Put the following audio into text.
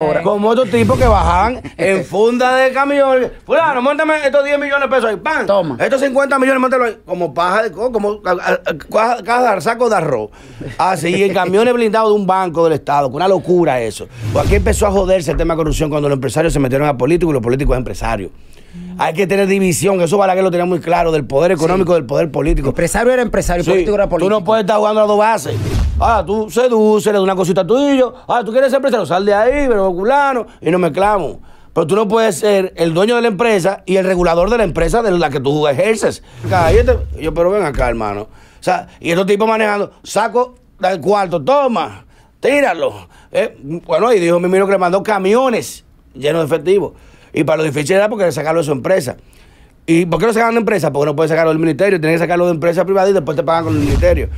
Eh. Como estos otros tipos que bajaban en este. funda de camión. Fulano, montame estos 10 millones de pesos ahí, pan. Estos 50 millones, montalo ahí. Como paja de coco, como cada saco de arroz. Así, en camiones blindados de un banco del Estado. Una locura eso. Pues aquí empezó a joderse el tema de corrupción cuando los empresarios se metieron a políticos y los políticos a empresarios. Hay que tener división, eso para que lo tenía muy claro, del poder económico, del poder político. Empresario era empresario, sí. político era político. Tú no puedes estar jugando a dos bases. Ah, tú seduces, le das una cosita a tu hijo. Ah, tú quieres ser empresario, sal de ahí, pero culano, y no me clamo. Pero tú no puedes ser el dueño de la empresa y el regulador de la empresa de la que tú ejerces. Cállate. Este, yo, pero ven acá, hermano. O sea, y estos tipos manejando, saco del cuarto, toma, tíralo. Eh, bueno, y dijo mi miro que le mandó camiones llenos de efectivo. Y para lo difícil era porque sacarlo de su empresa. ¿Y por qué lo sacaron de empresa? Porque no puede sacarlo del ministerio, tiene que sacarlo de empresa privada y después te pagan con el ministerio.